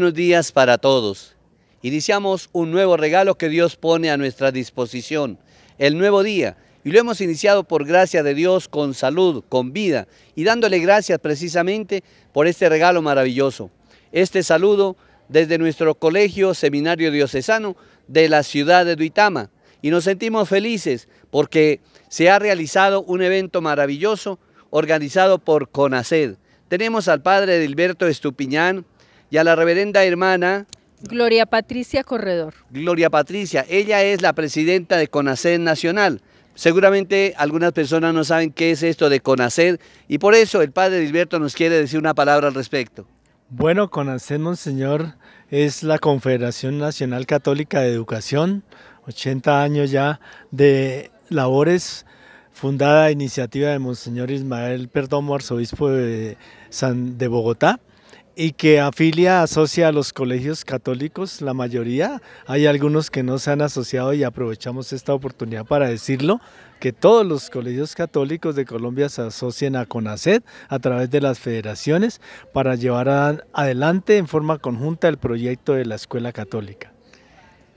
Buenos días para todos. Iniciamos un nuevo regalo que Dios pone a nuestra disposición, el nuevo día. Y lo hemos iniciado por gracia de Dios, con salud, con vida, y dándole gracias precisamente por este regalo maravilloso. Este saludo desde nuestro colegio seminario diocesano de la ciudad de Duitama. Y nos sentimos felices porque se ha realizado un evento maravilloso organizado por CONACED. Tenemos al padre gilberto Estupiñán, y a la reverenda hermana Gloria Patricia Corredor. Gloria Patricia, ella es la presidenta de CONACED Nacional. Seguramente algunas personas no saben qué es esto de CONACED y por eso el padre Gilberto nos quiere decir una palabra al respecto. Bueno, CONACED, Monseñor, es la Confederación Nacional Católica de Educación, 80 años ya de labores, fundada a iniciativa de Monseñor Ismael Perdomo, arzobispo de, San, de Bogotá y que afilia, asocia a los colegios católicos, la mayoría. Hay algunos que no se han asociado y aprovechamos esta oportunidad para decirlo, que todos los colegios católicos de Colombia se asocien a CONACED a través de las federaciones para llevar adelante en forma conjunta el proyecto de la Escuela Católica.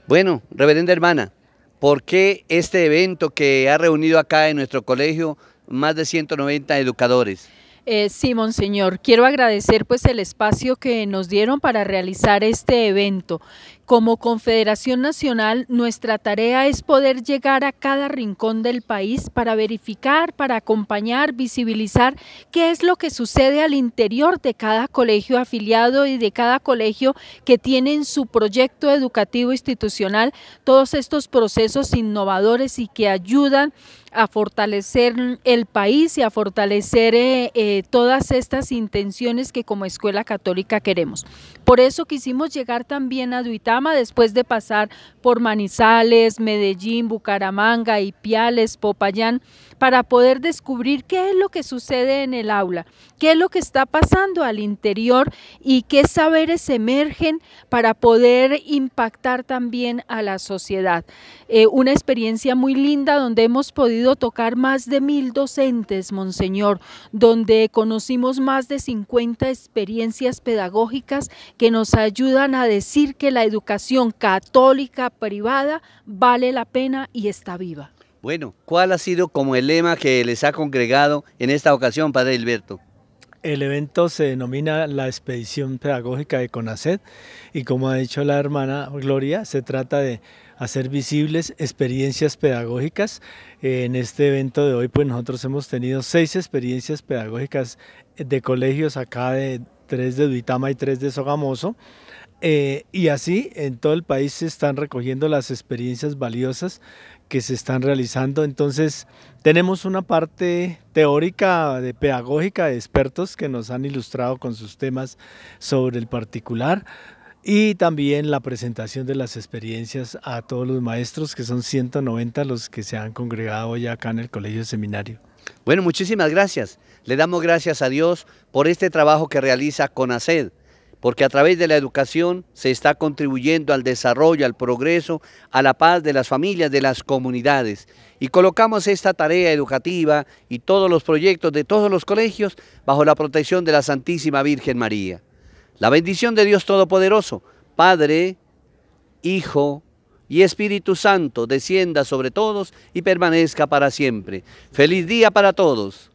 Bueno, reverenda hermana, ¿por qué este evento que ha reunido acá en nuestro colegio más de 190 educadores? Eh, sí, monseñor. Quiero agradecer pues el espacio que nos dieron para realizar este evento. Como Confederación Nacional, nuestra tarea es poder llegar a cada rincón del país para verificar, para acompañar, visibilizar qué es lo que sucede al interior de cada colegio afiliado y de cada colegio que tiene en su proyecto educativo institucional todos estos procesos innovadores y que ayudan a fortalecer el país y a fortalecer eh, eh, eh, todas estas intenciones que como escuela católica queremos. Por eso quisimos llegar también a Duitama después de pasar por Manizales, Medellín, Bucaramanga, Ipiales, Popayán, para poder descubrir qué es lo que sucede en el aula, qué es lo que está pasando al interior y qué saberes emergen para poder impactar también a la sociedad. Eh, una experiencia muy linda donde hemos podido tocar más de mil docentes, Monseñor, donde conocimos más de 50 experiencias pedagógicas que nos ayudan a decir que la educación católica privada vale la pena y está viva. Bueno, ¿cuál ha sido como el lema que les ha congregado en esta ocasión, Padre Gilberto? El evento se denomina la Expedición Pedagógica de CONACET y como ha dicho la hermana Gloria, se trata de hacer visibles experiencias pedagógicas. En este evento de hoy, pues nosotros hemos tenido seis experiencias pedagógicas eh, de colegios acá de tres de Duitama y tres de Sogamoso. Eh, y así en todo el país se están recogiendo las experiencias valiosas que se están realizando. Entonces tenemos una parte teórica, de pedagógica, de expertos que nos han ilustrado con sus temas sobre el particular, y también la presentación de las experiencias a todos los maestros, que son 190 los que se han congregado ya acá en el Colegio Seminario. Bueno, muchísimas gracias. Le damos gracias a Dios por este trabajo que realiza CONACED, porque a través de la educación se está contribuyendo al desarrollo, al progreso, a la paz de las familias, de las comunidades. Y colocamos esta tarea educativa y todos los proyectos de todos los colegios bajo la protección de la Santísima Virgen María. La bendición de Dios Todopoderoso, Padre, Hijo y Espíritu Santo, descienda sobre todos y permanezca para siempre. Feliz día para todos.